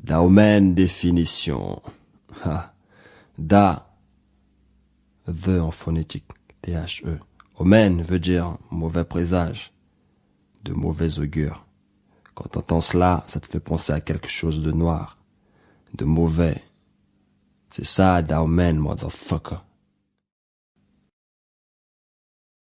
Daumen, définition. Ha. Da. The en phonétique. T-H-E. Omen veut dire mauvais présage. De mauvais augure. Quand t'entends cela, ça te fait penser à quelque chose de noir. De mauvais. C'est ça, Daumen, motherfucker.